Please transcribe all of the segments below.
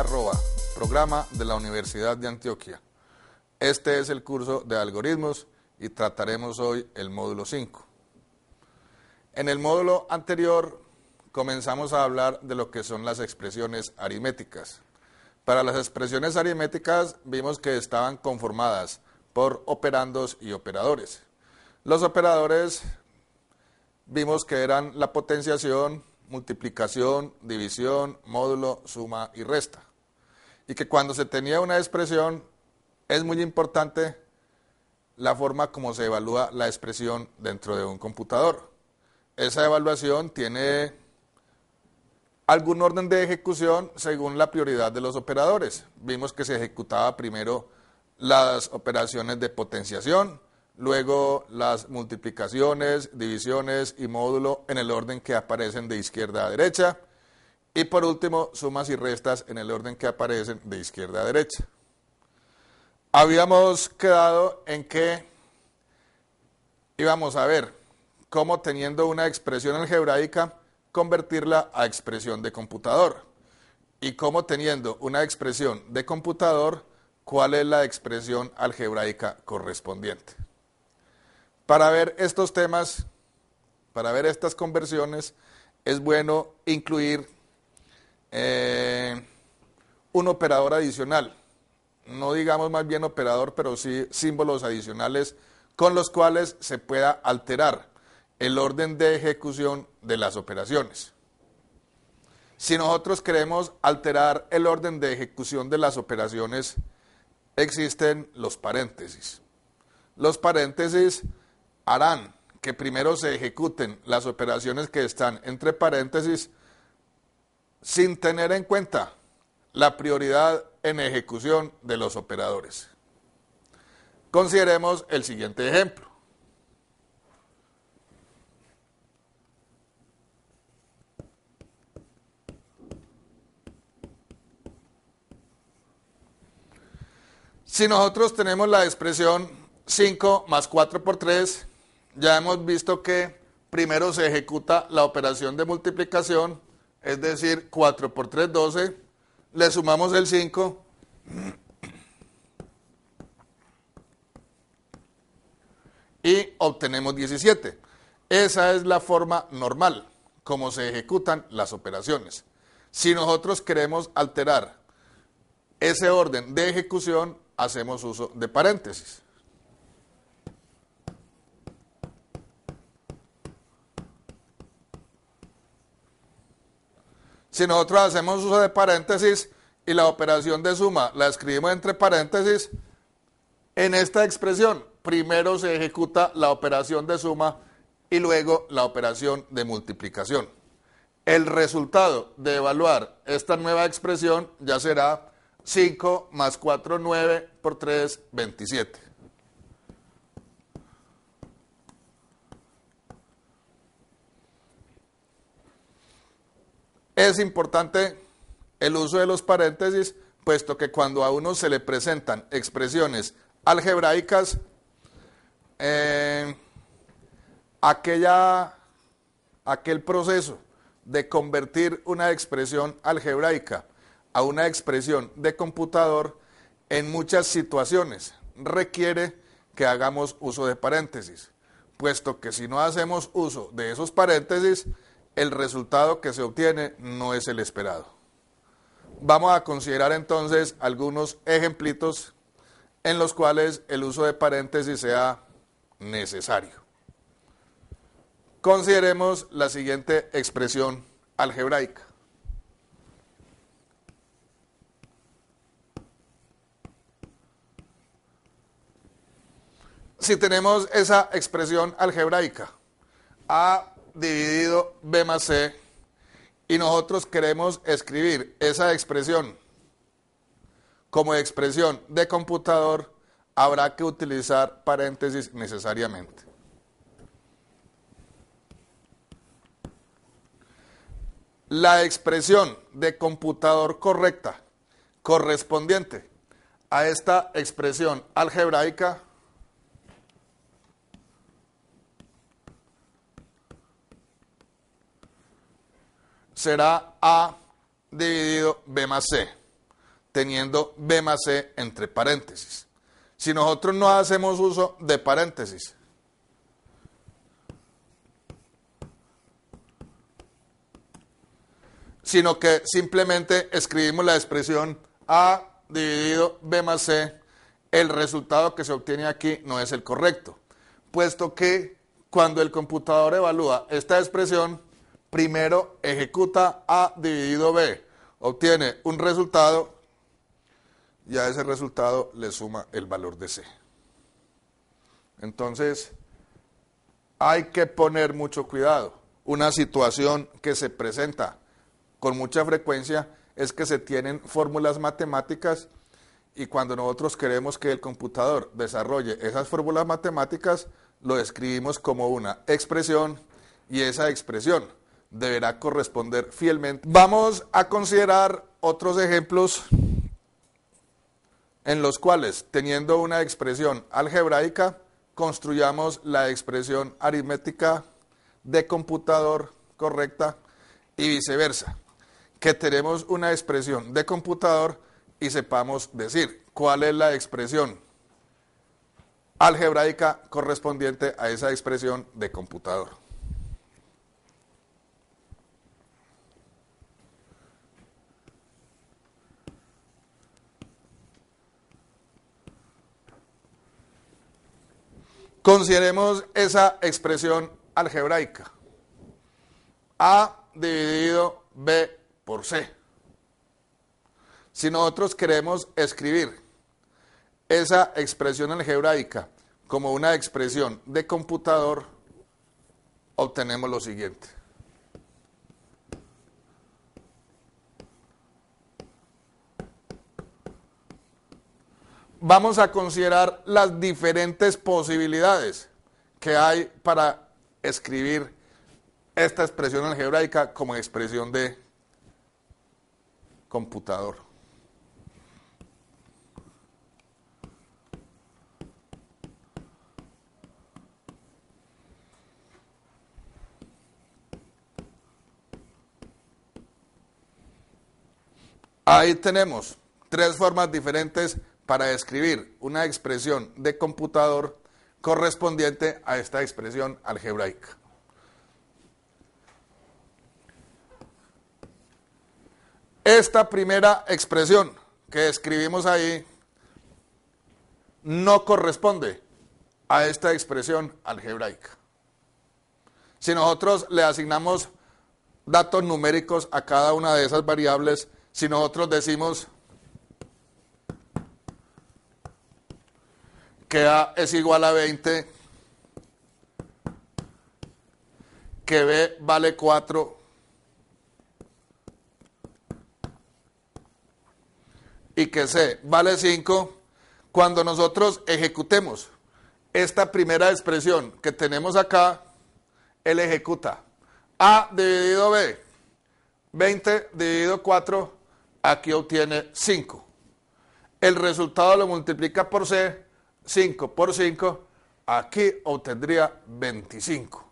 arroba, programa de la Universidad de Antioquia. Este es el curso de algoritmos y trataremos hoy el módulo 5. En el módulo anterior comenzamos a hablar de lo que son las expresiones aritméticas. Para las expresiones aritméticas vimos que estaban conformadas por operandos y operadores. Los operadores vimos que eran la potenciación, multiplicación, división, módulo, suma y resta y que cuando se tenía una expresión es muy importante la forma como se evalúa la expresión dentro de un computador. Esa evaluación tiene algún orden de ejecución según la prioridad de los operadores. Vimos que se ejecutaba primero las operaciones de potenciación, luego las multiplicaciones, divisiones y módulo en el orden que aparecen de izquierda a derecha, y por último, sumas y restas en el orden que aparecen de izquierda a derecha. Habíamos quedado en que íbamos a ver cómo teniendo una expresión algebraica convertirla a expresión de computador y cómo teniendo una expresión de computador cuál es la expresión algebraica correspondiente. Para ver estos temas, para ver estas conversiones, es bueno incluir eh, un operador adicional. No digamos más bien operador, pero sí símbolos adicionales con los cuales se pueda alterar el orden de ejecución de las operaciones. Si nosotros queremos alterar el orden de ejecución de las operaciones, existen los paréntesis. Los paréntesis harán que primero se ejecuten las operaciones que están entre paréntesis sin tener en cuenta la prioridad en ejecución de los operadores. Consideremos el siguiente ejemplo. Si nosotros tenemos la expresión 5 más 4 por 3, ya hemos visto que primero se ejecuta la operación de multiplicación es decir, 4 por 3, 12, le sumamos el 5. Y obtenemos 17. Esa es la forma normal, como se ejecutan las operaciones. Si nosotros queremos alterar ese orden de ejecución, hacemos uso de paréntesis. Si nosotros hacemos uso de paréntesis y la operación de suma la escribimos entre paréntesis, en esta expresión primero se ejecuta la operación de suma y luego la operación de multiplicación. El resultado de evaluar esta nueva expresión ya será 5 más 4, 9 por 3, 27. Es importante el uso de los paréntesis, puesto que cuando a uno se le presentan expresiones algebraicas, eh, aquella, aquel proceso de convertir una expresión algebraica a una expresión de computador en muchas situaciones requiere que hagamos uso de paréntesis, puesto que si no hacemos uso de esos paréntesis, el resultado que se obtiene no es el esperado. Vamos a considerar entonces algunos ejemplitos en los cuales el uso de paréntesis sea necesario. Consideremos la siguiente expresión algebraica. Si tenemos esa expresión algebraica, a dividido B más C y nosotros queremos escribir esa expresión como expresión de computador, habrá que utilizar paréntesis necesariamente. La expresión de computador correcta correspondiente a esta expresión algebraica será A dividido B más C, teniendo B más C entre paréntesis. Si nosotros no hacemos uso de paréntesis, sino que simplemente escribimos la expresión A dividido B más C, el resultado que se obtiene aquí no es el correcto, puesto que cuando el computador evalúa esta expresión, primero ejecuta A dividido B, obtiene un resultado y a ese resultado le suma el valor de C. Entonces, hay que poner mucho cuidado. Una situación que se presenta con mucha frecuencia es que se tienen fórmulas matemáticas y cuando nosotros queremos que el computador desarrolle esas fórmulas matemáticas, lo describimos como una expresión y esa expresión deberá corresponder fielmente. Vamos a considerar otros ejemplos en los cuales, teniendo una expresión algebraica, construyamos la expresión aritmética de computador correcta y viceversa. Que tenemos una expresión de computador y sepamos decir cuál es la expresión algebraica correspondiente a esa expresión de computador. Consideremos esa expresión algebraica. A dividido B por C. Si nosotros queremos escribir esa expresión algebraica como una expresión de computador, obtenemos lo siguiente. vamos a considerar las diferentes posibilidades que hay para escribir esta expresión algebraica como expresión de computador. Ahí tenemos tres formas diferentes para describir una expresión de computador correspondiente a esta expresión algebraica. Esta primera expresión que escribimos ahí no corresponde a esta expresión algebraica. Si nosotros le asignamos datos numéricos a cada una de esas variables, si nosotros decimos que A es igual a 20, que B vale 4 y que C vale 5, cuando nosotros ejecutemos esta primera expresión que tenemos acá, él ejecuta A dividido B, 20 dividido 4, aquí obtiene 5. El resultado lo multiplica por C 5 por 5, aquí obtendría 25.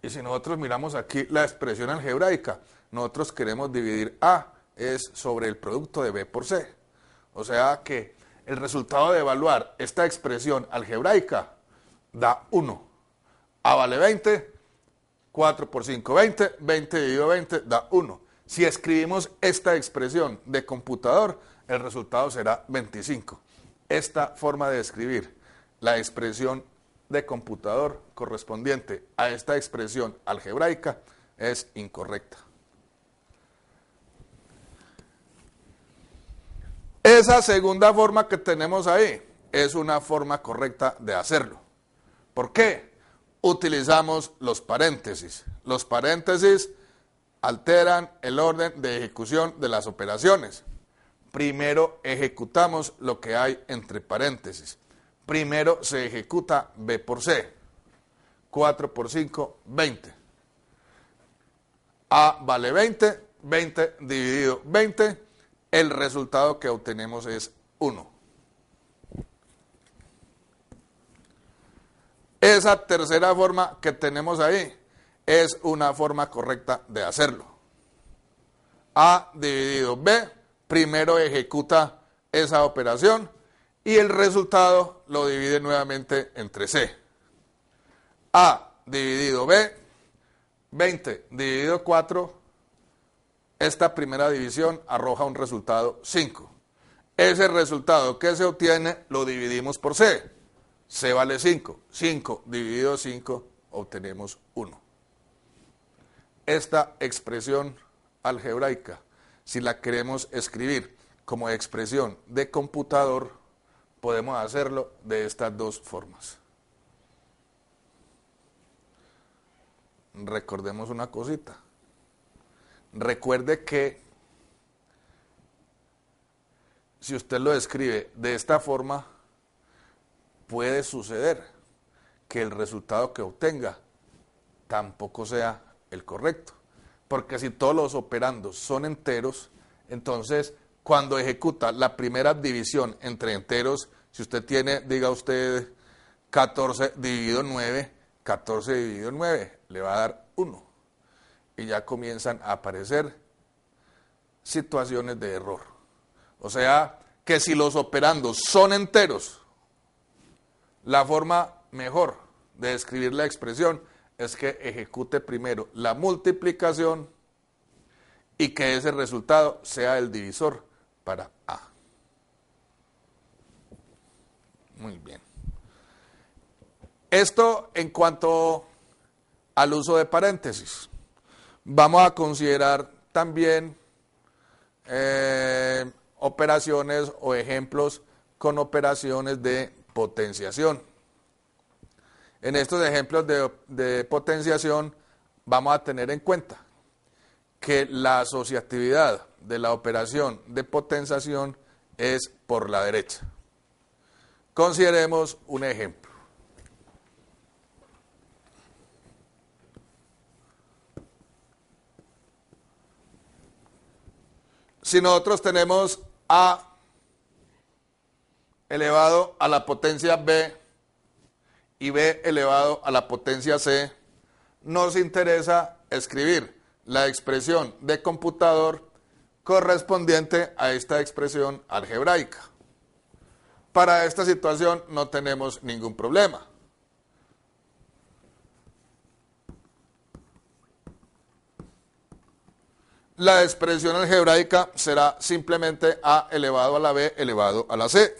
Y si nosotros miramos aquí la expresión algebraica, nosotros queremos dividir A es sobre el producto de B por C. O sea que el resultado de evaluar esta expresión algebraica da 1. A vale 20, 4 por 5, 20, 20 dividido 20 da 1. Si escribimos esta expresión de computador, el resultado será 25. Esta forma de escribir la expresión de computador correspondiente a esta expresión algebraica es incorrecta. Esa segunda forma que tenemos ahí es una forma correcta de hacerlo. ¿Por qué? Utilizamos los paréntesis. Los paréntesis alteran el orden de ejecución de las operaciones primero ejecutamos lo que hay entre paréntesis. Primero se ejecuta B por C. 4 por 5, 20. A vale 20, 20 dividido 20. El resultado que obtenemos es 1. Esa tercera forma que tenemos ahí es una forma correcta de hacerlo. A dividido B primero ejecuta esa operación y el resultado lo divide nuevamente entre C. A dividido B, 20 dividido 4, esta primera división arroja un resultado 5. Ese resultado que se obtiene lo dividimos por C. C vale 5. 5 dividido 5 obtenemos 1. Esta expresión algebraica si la queremos escribir como expresión de computador, podemos hacerlo de estas dos formas. Recordemos una cosita. Recuerde que si usted lo escribe de esta forma, puede suceder que el resultado que obtenga tampoco sea el correcto porque si todos los operandos son enteros, entonces cuando ejecuta la primera división entre enteros, si usted tiene, diga usted, 14 dividido 9, 14 dividido 9 le va a dar 1. Y ya comienzan a aparecer situaciones de error. O sea, que si los operandos son enteros, la forma mejor de describir la expresión es que ejecute primero la multiplicación y que ese resultado sea el divisor para A. Muy bien. Esto en cuanto al uso de paréntesis. Vamos a considerar también eh, operaciones o ejemplos con operaciones de potenciación en estos ejemplos de, potenciación vamos a tener en cuenta que la asociatividad de la operación de potenciación es por la derecha. Consideremos un ejemplo. Si nosotros tenemos A elevado a la potencia B y B elevado a la potencia C, nos interesa escribir la expresión de computador correspondiente a esta expresión algebraica. Para esta situación no tenemos ningún problema. La expresión algebraica será simplemente A elevado a la B elevado a la C.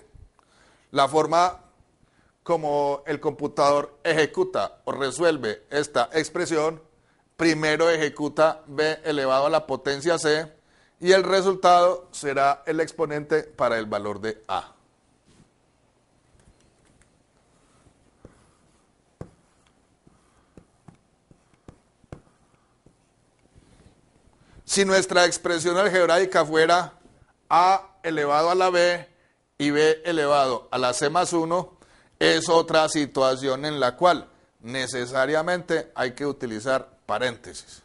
La forma como el computador ejecuta o resuelve esta expresión, primero ejecuta b elevado a la potencia c y el resultado será el exponente para el valor de a. Si nuestra expresión algebraica fuera a elevado a la b y b elevado a la c más 1, es otra situación en la cual necesariamente hay que utilizar paréntesis.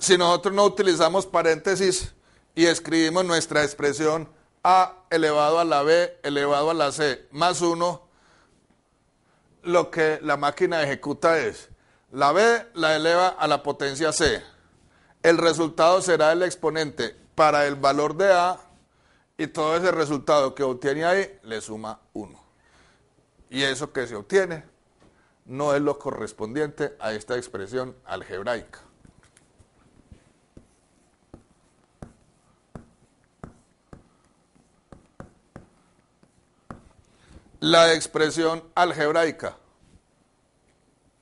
Si nosotros no utilizamos paréntesis y escribimos nuestra expresión a elevado a la b elevado a la c más 1, lo que la máquina ejecuta es la b la eleva a la potencia c el resultado será el exponente para el valor de A y todo ese resultado que obtiene ahí le suma 1. Y eso que se obtiene no es lo correspondiente a esta expresión algebraica. La expresión algebraica,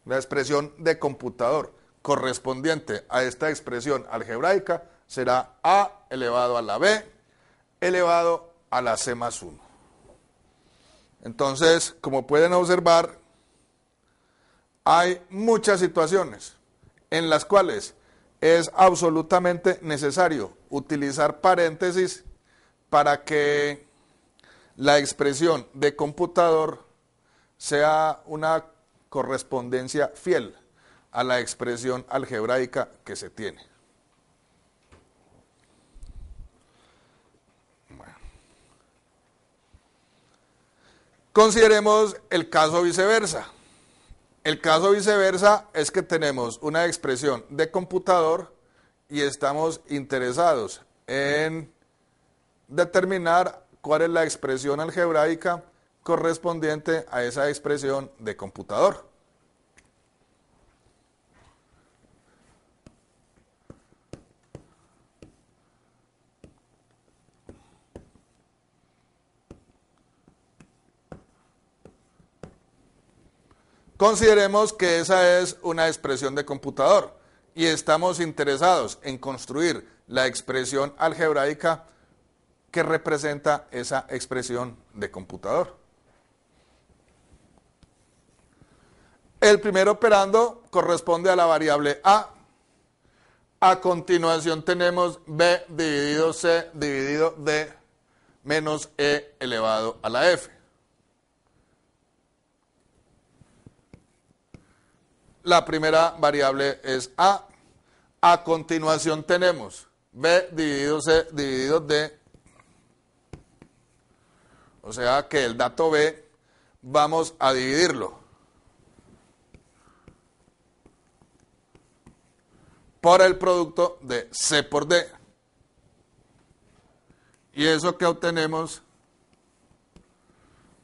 la expresión de computador, correspondiente a esta expresión algebraica será a elevado a la b elevado a la c más 1. Entonces, como pueden observar, hay muchas situaciones en las cuales es absolutamente necesario utilizar paréntesis para que la expresión de computador sea una correspondencia fiel a la expresión algebraica que se tiene. Consideremos el caso viceversa. El caso viceversa es que tenemos una expresión de computador y estamos interesados en determinar cuál es la expresión algebraica correspondiente a esa expresión de computador. Consideremos que esa es una expresión de computador y estamos interesados en construir la expresión algebraica que representa esa expresión de computador. El primer operando corresponde a la variable A. A continuación tenemos B dividido C dividido D menos E elevado a la F. La primera variable es A. A continuación tenemos B dividido C dividido D. O sea que el dato B vamos a dividirlo por el producto de C por D. Y eso que obtenemos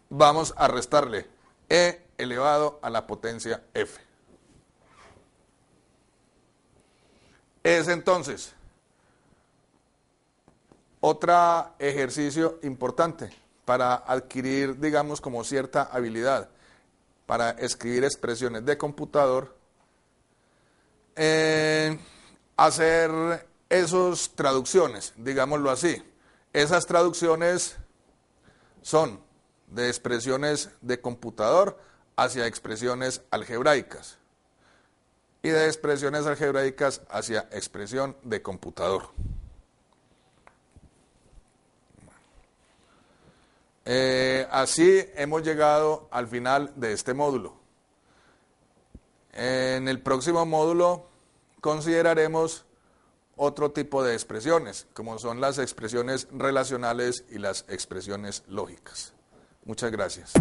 vamos a restarle E elevado a la potencia F. es entonces otro ejercicio importante para adquirir, digamos, como cierta habilidad para escribir expresiones de computador, eh, hacer esas traducciones, digámoslo así. Esas traducciones son de expresiones de computador hacia expresiones algebraicas y de expresiones algebraicas hacia expresión de computador. Eh, así hemos llegado al final de este módulo. En el próximo módulo consideraremos otro tipo de expresiones, como son las expresiones relacionales y las expresiones lógicas. Muchas gracias.